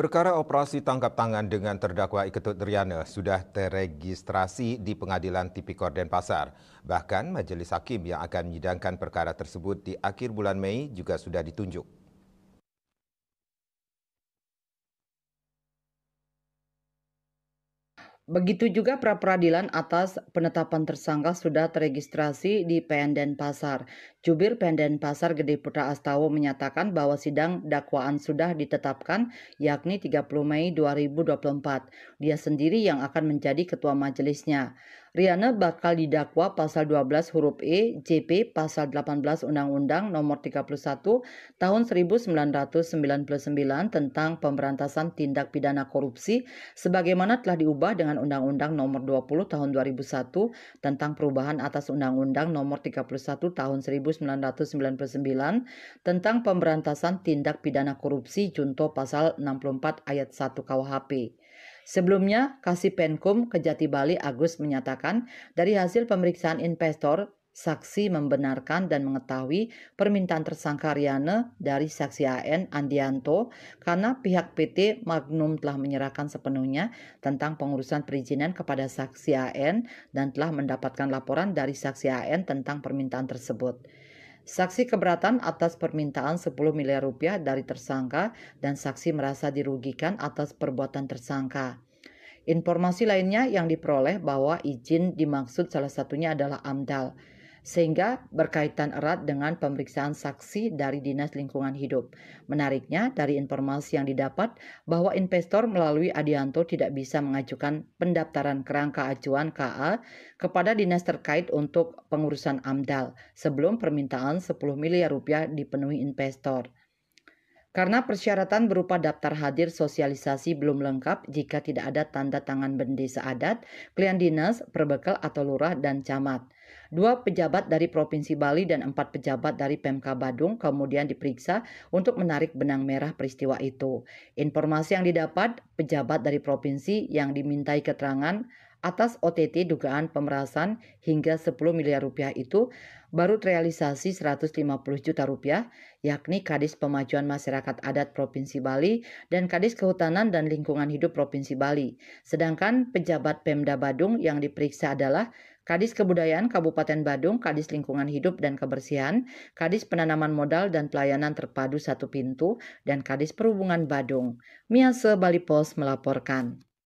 Perkara operasi tangkap tangan dengan terdakwa Iketut Riana sudah teregistrasi di Pengadilan Tipikor Denpasar. Bahkan majelis hakim yang akan menyidangkan perkara tersebut di akhir bulan Mei juga sudah ditunjuk. Begitu juga pra peradilan atas penetapan tersangka sudah terregistrasi di PN Pasar. Jubir PN Pasar Gede Putra Astawa menyatakan bahwa sidang dakwaan sudah ditetapkan yakni 30 Mei 2024. Dia sendiri yang akan menjadi ketua majelisnya. Riana bakal didakwa pasal 12 huruf E JP pasal 18 Undang-Undang Nomor 31 Tahun 1999 tentang Pemberantasan Tindak Pidana Korupsi sebagaimana telah diubah dengan Undang-Undang Nomor 20 Tahun 2001 tentang perubahan atas Undang-Undang Nomor 31 Tahun 1999 tentang Pemberantasan Tindak Pidana Korupsi junto pasal 64 ayat 1 KUHP. Sebelumnya, Kasih Penkum Kejati Bali Agus menyatakan dari hasil pemeriksaan investor, saksi membenarkan dan mengetahui permintaan tersangka Riane dari saksi AN Andianto karena pihak PT Magnum telah menyerahkan sepenuhnya tentang pengurusan perizinan kepada saksi AN dan telah mendapatkan laporan dari saksi AN tentang permintaan tersebut. Saksi keberatan atas permintaan 10 miliar rupiah dari tersangka dan saksi merasa dirugikan atas perbuatan tersangka. Informasi lainnya yang diperoleh bahwa izin dimaksud salah satunya adalah AMDAL, sehingga berkaitan erat dengan pemeriksaan saksi dari Dinas Lingkungan Hidup. Menariknya, dari informasi yang didapat bahwa investor melalui Adianto tidak bisa mengajukan pendaftaran kerangka acuan KA kepada dinas terkait untuk pengurusan AMDAL sebelum permintaan 10 miliar rupiah dipenuhi investor. Karena persyaratan berupa daftar hadir sosialisasi belum lengkap jika tidak ada tanda tangan bendi seadat, klien dinas, perbekal atau lurah dan camat. Dua pejabat dari Provinsi Bali dan empat pejabat dari PMK Badung kemudian diperiksa untuk menarik benang merah peristiwa itu. Informasi yang didapat, pejabat dari provinsi yang dimintai keterangan atas OTT dugaan pemerasan hingga 10 miliar rupiah itu baru terrealisasi 150 juta rupiah, yakni Kadis Pemajuan Masyarakat Adat Provinsi Bali dan Kadis Kehutanan dan Lingkungan Hidup Provinsi Bali. Sedangkan pejabat Pemda Badung yang diperiksa adalah Kadis Kebudayaan Kabupaten Badung, Kadis Lingkungan Hidup dan Kebersihan, Kadis Penanaman Modal dan Pelayanan Terpadu Satu Pintu, dan Kadis Perhubungan Badung. Miase Bali Pos melaporkan.